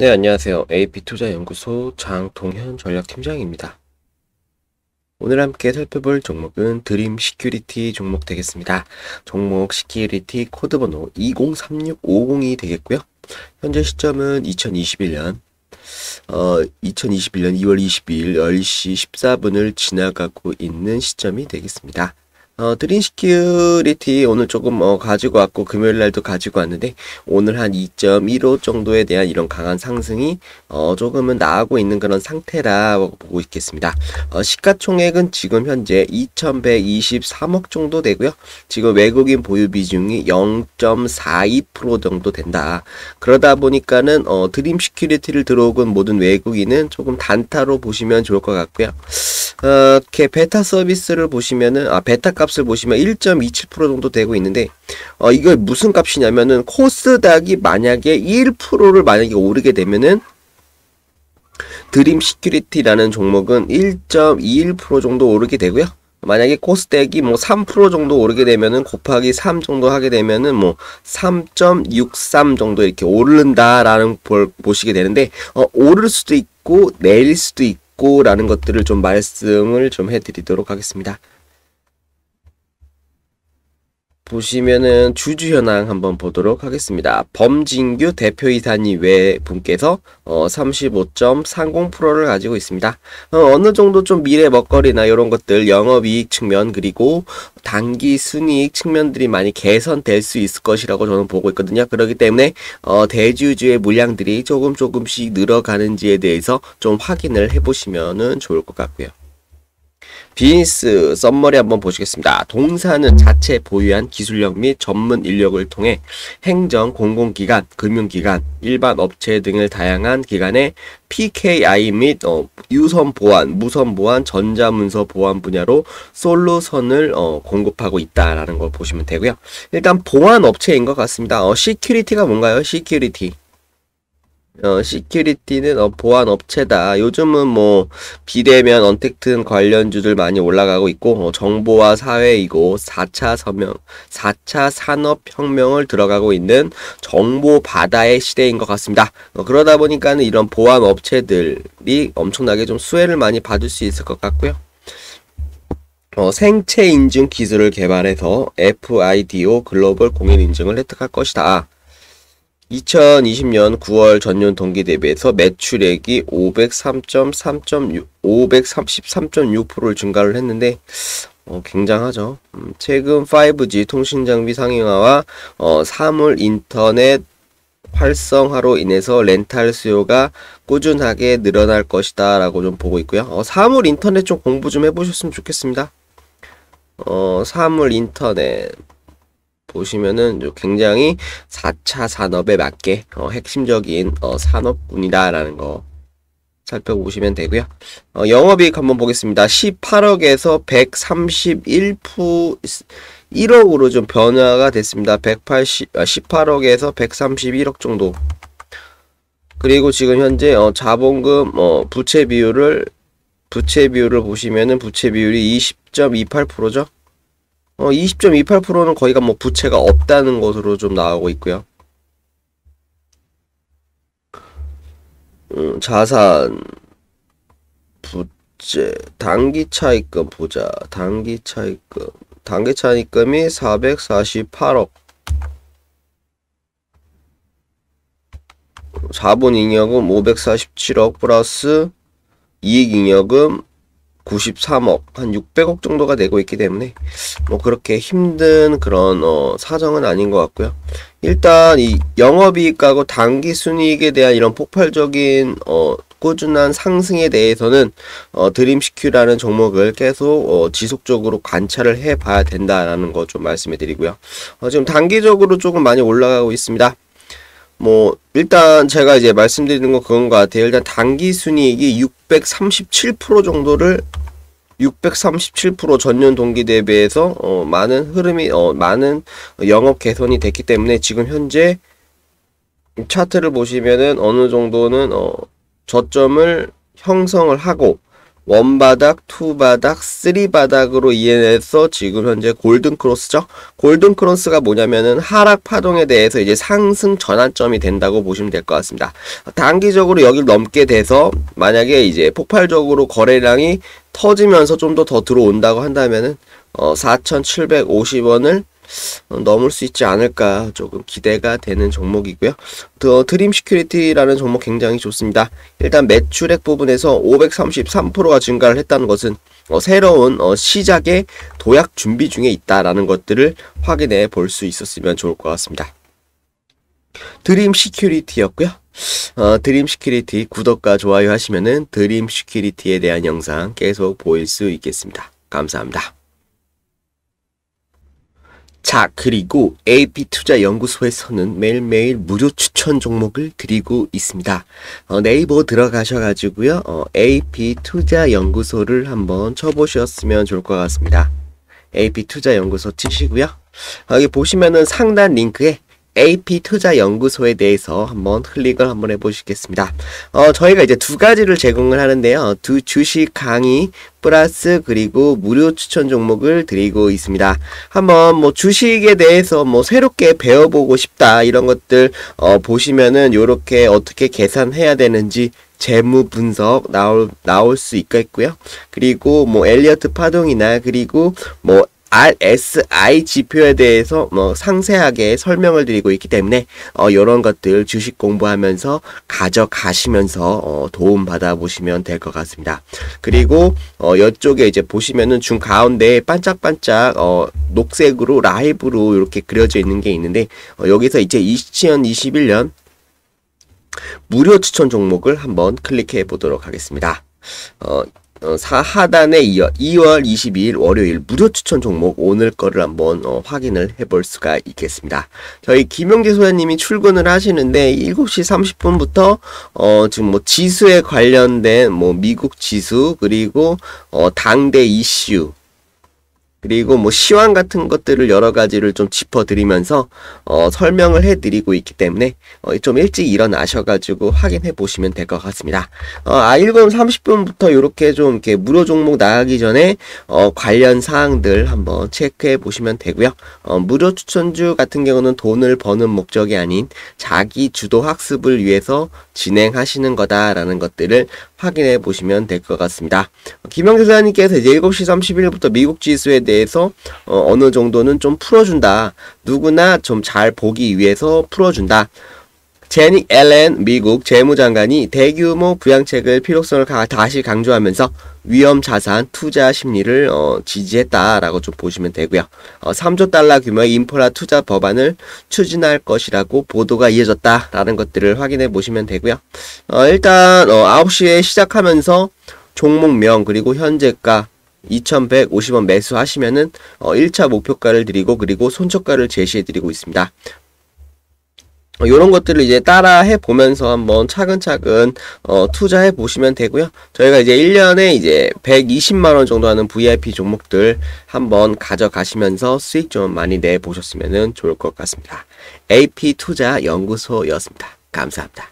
네, 안녕하세요. AP투자연구소 장동현 전략팀장입니다. 오늘 함께 살펴볼 종목은 드림 시큐리티 종목 되겠습니다. 종목 시큐리티 코드번호 2036502 되겠고요. 현재 시점은 2021년 어, 2021년 2월 22일 10시 14분을 지나가고 있는 시점이 되겠습니다. 어, 드림 시큐리티 오늘 조금 어, 가지고 왔고 금요일 날도 가지고 왔는데 오늘 한 2.15 정도에 대한 이런 강한 상승이 어, 조금은 나아고 있는 그런 상태라고 보고 있겠습니다. 어, 시가총액은 지금 현재 2,123억 정도 되고요. 지금 외국인 보유 비중이 0.42% 정도 된다. 그러다 보니까는 어, 드림 시큐리티를 들어오건 모든 외국인은 조금 단타로 보시면 좋을 것 같고요. 어, 이렇게 베타 서비스를 보시면은 아 베타 값 값을 보시면 1.27% 정도 되고 있는데 어, 이거 무슨 값이냐면은 코스닥이 만약에 1%를 만약에 오르게 되면은 드림 시큐리티라는 종목은 1.21% 정도 오르게 되고요. 만약에 코스닥이 뭐3% 정도 오르게 되면은 곱하기 3 정도 하게 되면은 뭐 3.63 정도 이렇게 오른다라는 걸 보시게 되는데 어, 오를 수도 있고 내릴 수도 있고 라는 것들을 좀 말씀을 좀 해드리도록 하겠습니다. 보시면은 주주 현황 한번 보도록 하겠습니다. 범진규 대표이사님 외 분께서 어 35.30%를 가지고 있습니다. 어, 느 정도 좀 미래 먹거리나 이런 것들 영업이익 측면 그리고 단기 순이익 측면들이 많이 개선될 수 있을 것이라고 저는 보고 있거든요. 그렇기 때문에 어 대주주의 물량들이 조금 조금씩 늘어가는지에 대해서 좀 확인을 해보시면은 좋을 것 같고요. 비즈니스 썸머리 한번 보시겠습니다. 동사는 자체 보유한 기술력 및 전문 인력을 통해 행정, 공공기관, 금융기관, 일반 업체 등을 다양한 기관에 PKI 및 어, 유선 보안, 무선 보안, 전자문서 보안 분야로 솔루션을 어, 공급하고 있다라는 걸 보시면 되고요. 일단 보안 업체인 것 같습니다. 어, 시큐리티가 뭔가요? 시큐리티. 어, 시큐리티는 어, 보안 업체다. 요즘은 뭐 비대면 언택트 관련주들 많이 올라가고 있고 어, 정보화 사회이고 4차 서명, 4차 산업 혁명을 들어가고 있는 정보 바다의 시대인 것 같습니다. 어, 그러다 보니까는 이런 보안 업체들이 엄청나게 좀 수혜를 많이 받을 수 있을 것 같고요. 어, 생체 인증 기술을 개발해서 FIDO 글로벌 공인 인증을 획득할 것이다. 2020년 9월 전년 동기 대비해서 매출액이 5 3 3 6를 증가를 했는데 어, 굉장하죠. 음, 최근 5G 통신 장비 상용화와 어, 사물 인터넷 활성화로 인해서 렌탈 수요가 꾸준하게 늘어날 것이다 라고 좀 보고 있고요. 어, 사물 인터넷 좀 공부 좀 해보셨으면 좋겠습니다. 어, 사물 인터넷 보시면은 굉장히 4차 산업에 맞게 어, 핵심적인 어, 산업군이다라는 거 살펴보시면 되고요. 어, 영업이익 한번 보겠습니다. 18억에서 131프 1억으로 좀 변화가 됐습니다. 180 아, 18억에서 131억 정도. 그리고 지금 현재 어, 자본금 어, 부채 비율을 부채 비율을 보시면은 부채 비율이 20.28%죠. 어, 20.28%는 거의가 뭐 부채가 없다는 것으로 좀 나오고 있고요. 음, 자산, 부채, 단기차입금 보자. 단기차입금단기차입금이 448억. 자본잉여금 547억 플러스 이익잉여금 93억 한 600억 정도가 내고 있기 때문에 뭐 그렇게 힘든 그런 어, 사정은 아닌 것 같고요. 일단 이 영업이익하고 단기 순이익에 대한 이런 폭발적인 어, 꾸준한 상승에 대해서는 어, 드림시큐라는 종목을 계속 어, 지속적으로 관찰을 해봐야 된다라는 거 좀 말씀해드리고요. 어, 지금 단기적으로 조금 많이 올라가고 있습니다. 뭐 일단 제가 이제 말씀드리는 건 그건 것 같아요. 일단 단기 순이익이 637% 정도를 637% 전년 동기 대비해서 어, 많은 흐름이 어, 많은 영업 개선이 됐기 때문에 지금 현재 차트를 보시면은 어느 정도는 어, 저점을 형성을 하고 원바닥, 투바닥, 쓰리바닥으로 이해해서 지금 현재 골든크로스죠. 골든크로스가 뭐냐면은 하락 파동에 대해서 이제 상승 전환점이 된다고 보시면 될 것 같습니다. 단기적으로 여기를 넘게 돼서 만약에 이제 폭발적으로 거래량이 터지면서 좀 더 더 들어온다고 한다면은 어, 4,750원을 넘을 수 있지 않을까 조금 기대가 되는 종목이고요. 더 드림 시큐리티라는 종목 굉장히 좋습니다. 일단 매출액 부분에서 533%가 증가를 했다는 것은 어, 새로운 어, 시작의 도약 준비 중에 있다라는 것들을 확인해 볼 수 있었으면 좋을 것 같습니다. 드림 시큐리티였고요. 어, 드림 시큐리티 구독과 좋아요 하시면 드림 시큐리티에 대한 영상 계속 보일 수 있겠습니다. 감사합니다. 자, 그리고 a p 투자연구소에서는 매일매일 무료 추천 종목을 드리고 있습니다. 어, 네이버 들어가셔가지고요. 어, AB투자연구소를 한번 쳐보셨으면 좋을 것 같습니다. AB투자연구소 치시고요. 여기 보시면은 상단 링크에 AP 투자 연구소에 대해서 한번 클릭을 한번 해보시겠습니다. 어, 저희가 이제 두 가지를 제공을 하는데요. 두 주식 강의 플러스 그리고 무료 추천 종목을 드리고 있습니다. 한번 뭐 주식에 대해서 뭐 새롭게 배워보고 싶다 이런 것들 어, 보시면은 이렇게 어떻게 계산해야 되는지 재무 분석 나올 나올 수 있겠고요. 그리고 뭐 엘리어트 파동이나 그리고 뭐 RSI 지표에 대해서 뭐 상세하게 설명을 드리고 있기 때문에 어 이런 것들 주식 공부하면서 가져가시면서 어 도움 받아 보시면 될 것 같습니다. 그리고 어 이쪽에 이제 보시면은 중 가운데 반짝반짝 어 녹색으로 라이브로 이렇게 그려져 있는 게 있는데 어 여기서 이제 2021년 무료 추천 종목을 한번 클릭해 보도록 하겠습니다. 어, 어, 하단에 이어 2월 22일 월요일 무료 추천 종목 오늘 거를 한번 어, 확인을 해볼 수가 있겠습니다. 저희 김영재 소장님이 출근을 하시는데 7시 30분부터 어, 지금 뭐 지수에 관련된 뭐 미국 지수 그리고 어, 당대 이슈 그리고 뭐 시황 같은 것들을 여러 가지를 좀 짚어드리면서 어, 설명을 해드리고 있기 때문에 어, 좀 일찍 일어나셔가지고 확인해 보시면 될 것 같습니다. 어, 아일금 30분부터 이렇게 좀 이렇게 무료 종목 나가기 전에 어, 관련 사항들 한번 체크해 보시면 되고요. 어, 무료 추천주 같은 경우는 돈을 버는 목적이 아닌 자기 주도 학습을 위해서 진행하시는 거다라는 것들을 확인해 보시면 될 것 같습니다. 김영재 사장님께서 이제 7시 31분부터 미국 지수에 대해서 어, 어느 정도는 좀 풀어준다. 누구나 좀 잘 보기 위해서 풀어준다. 제니 앨런 미국 재무장관이 대규모 부양책을 필요성을 가, 다시 강조하면서 위험 자산 투자 심리를 어, 지지했다라고 좀 보시면 되고요. 어, 3조 달러 규모의 인프라 투자 법안을 추진할 것이라고 보도가 이어졌다라는 것들을 확인해 보시면 되고요. 어, 일단 어, 9시에 시작하면서 종목명 그리고 현재가 2150원 매수하시면은 어 1차 목표가를 드리고 그리고 손절가를 제시해 드리고 있습니다. 이런 어, 것들을 이제 따라해 보면서 한번 차근차근 어, 투자해 보시면 되고요. 저희가 이제 1년에 이제 120만 원 정도 하는 VIP 종목들 한번 가져가시면서 수익 좀 많이 내 보셨으면 좋을 것 같습니다. AP 투자 연구소였습니다. 감사합니다.